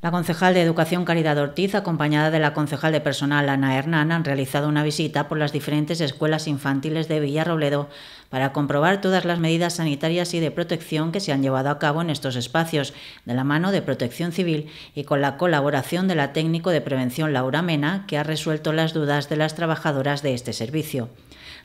La concejal de Educación Caridad Ortiz, acompañada de la concejal de personal Ana Hernán, han realizado una visita por las diferentes escuelas infantiles de Villarrobledo para comprobar todas las medidas sanitarias y de protección que se han llevado a cabo en estos espacios, de la mano de Protección Civil y con la colaboración de la técnico de prevención Laura Mena, que ha resuelto las dudas de las trabajadoras de este servicio.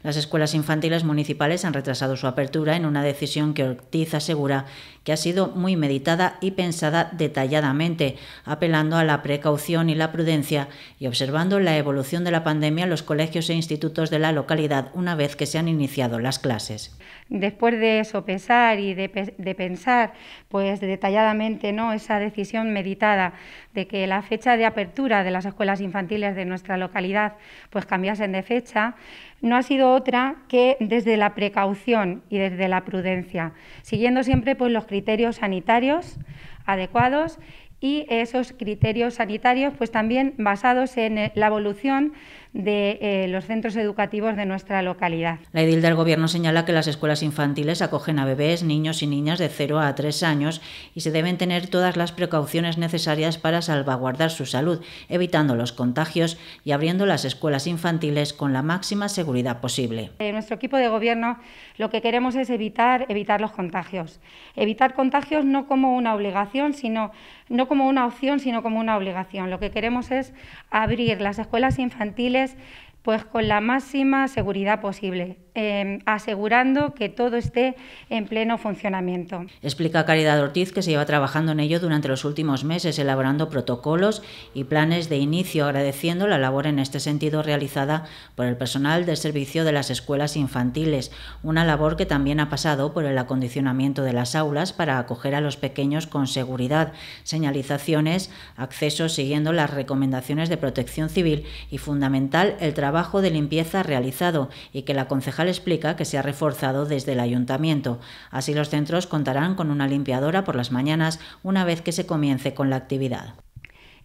Las escuelas infantiles municipales han retrasado su apertura en una decisión que Ortiz asegura que ha sido muy meditada y pensada detalladamente, apelando a la precaución y la prudencia y observando la evolución de la pandemia en los colegios e institutos de la localidad una vez que se han iniciado las clases. Después de sopesar y de, pensar pues detalladamente ¿no? esa decisión meditada de que la fecha de apertura de las escuelas infantiles de nuestra localidad pues cambiasen de fecha, no ha sido otra que desde la precaución y desde la prudencia, siguiendo siempre pues, los criterios sanitarios adecuados y esos criterios sanitarios pues, también basados en eh, la evolución de eh, los centros educativos de nuestra localidad. La edil del Gobierno señala que las escuelas infantiles acogen a bebés, niños y niñas de 0 a 3 años y se deben tener todas las precauciones necesarias para salvaguardar su salud, evitando los contagios y abriendo las escuelas infantiles con la máxima seguridad posible. En eh, nuestro equipo de Gobierno lo que queremos es evitar, evitar los contagios. Evitar contagios no como una obligación, sino no como una opción, sino como una obligación. Lo que queremos es abrir las escuelas infantiles ustedes pues con la máxima seguridad posible, em, asegurando que todo esté en pleno funcionamiento. Explica Caridad Ortiz que se lleva trabajando en ello durante los últimos meses, elaborando protocolos y planes de inicio, agradeciendo la labor en este sentido realizada por el personal del servicio de las escuelas infantiles, una labor que también ha pasado por el acondicionamiento de las aulas para acoger a los pequeños con seguridad, señalizaciones, acceso siguiendo las recomendaciones de protección civil y fundamental el trabajo de limpieza realizado y que la concejal explica que se ha reforzado desde el ayuntamiento. Así los centros contarán con una limpiadora por las mañanas una vez que se comience con la actividad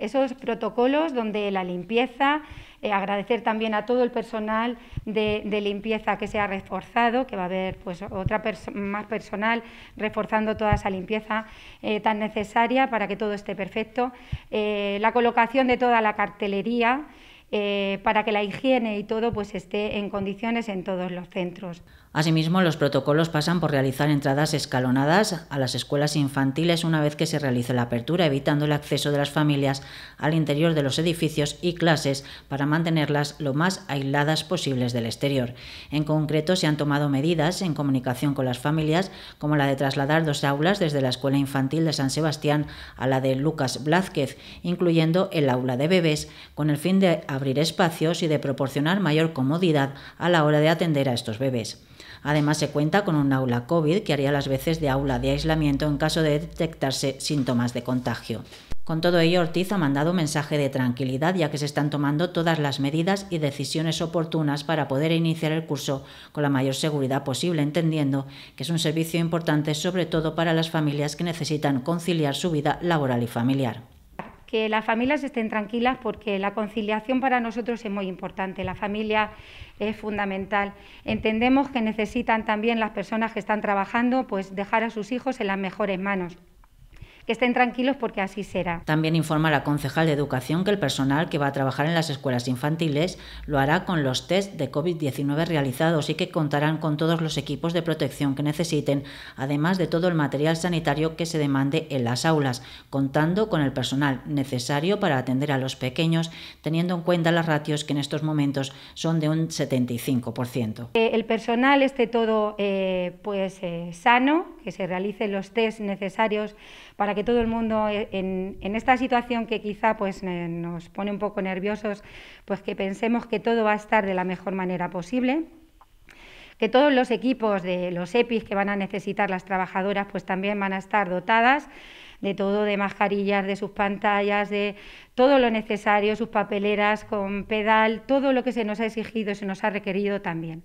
esos protocolos donde la limpieza, eh, agradecer también a todo el personal de, limpieza que se ha reforzado, que va a haber pues otra más personal reforzando toda esa limpieza eh, tan necesaria para que todo esté perfecto, eh, la colocación de toda la cartelería. Eh, para que la higiene y todo pues esté en condiciones en todos los centros. Asimismo, los protocolos pasan por realizar entradas escalonadas a las escuelas infantiles una vez que se realice la apertura, evitando el acceso de las familias al interior de los edificios y clases para mantenerlas lo más aisladas posibles del exterior. En concreto, se han tomado medidas en comunicación con las familias, como la de trasladar dos aulas desde la escuela infantil de San Sebastián a la de Lucas Blázquez, incluyendo el aula de bebés, con el fin de abrir espacios y de proporcionar mayor comodidad a la hora de atender a estos bebés. Además, se cuenta con un aula COVID que haría las veces de aula de aislamiento en caso de detectarse síntomas de contagio. Con todo ello, Ortiz ha mandado un mensaje de tranquilidad, ya que se están tomando todas las medidas y decisiones oportunas para poder iniciar el curso con la mayor seguridad posible, entendiendo que es un servicio importante sobre todo para las familias que necesitan conciliar su vida laboral y familiar que las familias estén tranquilas porque la conciliación para nosotros es muy importante, la familia es fundamental. Entendemos que necesitan también las personas que están trabajando pues dejar a sus hijos en las mejores manos que estén tranquilos porque así será. También informa la concejal de Educación que el personal que va a trabajar en las escuelas infantiles lo hará con los test de COVID-19 realizados y que contarán con todos los equipos de protección que necesiten, además de todo el material sanitario que se demande en las aulas, contando con el personal necesario para atender a los pequeños, teniendo en cuenta las ratios que en estos momentos son de un 75%. El personal esté todo eh, pues, eh, sano, que se realicen los test necesarios para que que todo el mundo eh, en, esta situación que quizá pues, eh, nos pone un poco nerviosos, pues que pensemos que todo va a estar de la mejor manera posible que todos los equipos de los EPIs que van a necesitar las trabajadoras pues también van a estar dotadas de todo, de mascarillas, de sus pantallas, de todo lo necesario, sus papeleras con pedal, todo lo que se nos ha exigido, se nos ha requerido también.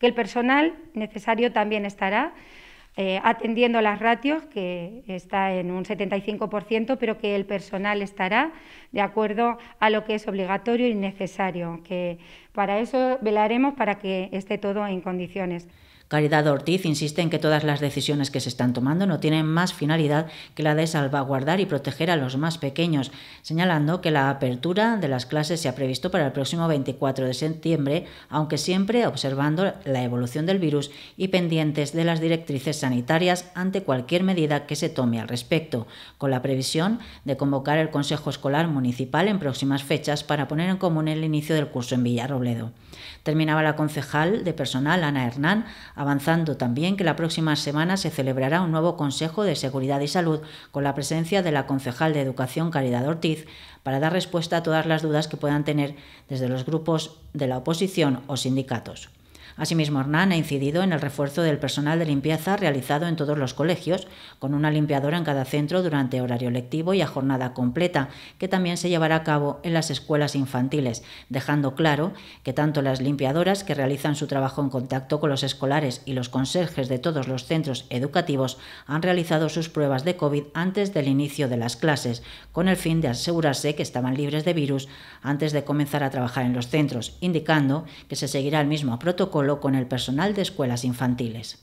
Que el personal necesario también estará eh, atendiendo las ratios, que está en un 75%, pero que el personal estará de acuerdo a lo que es obligatorio y necesario, que para eso velaremos para que esté todo en condiciones. Caridad Ortiz insiste en que todas las decisiones que se están tomando no tienen más finalidad que la de salvaguardar y proteger a los más pequeños, señalando que la apertura de las clases se ha previsto para el próximo 24 de septiembre, aunque siempre observando la evolución del virus y pendientes de las directrices sanitarias ante cualquier medida que se tome al respecto, con la previsión de convocar el Consejo Escolar Municipal en próximas fechas para poner en común el inicio del curso en Villarrobledo. Terminaba la concejal de personal, Ana Hernán, avanzando también que la próxima semana se celebrará un nuevo Consejo de Seguridad y Salud con la presencia de la concejal de Educación Caridad Ortiz para dar respuesta a todas las dudas que puedan tener desde los grupos de la oposición o sindicatos. Asimismo, Hernán ha incidido en el refuerzo del personal de limpieza realizado en todos los colegios, con una limpiadora en cada centro durante horario lectivo y a jornada completa, que también se llevará a cabo en las escuelas infantiles, dejando claro que tanto las limpiadoras que realizan su trabajo en contacto con los escolares y los conserjes de todos los centros educativos han realizado sus pruebas de COVID antes del inicio de las clases, con el fin de asegurarse que estaban libres de virus antes de comenzar a trabajar en los centros, indicando que se seguirá el mismo protocolo con el personal de escuelas infantiles.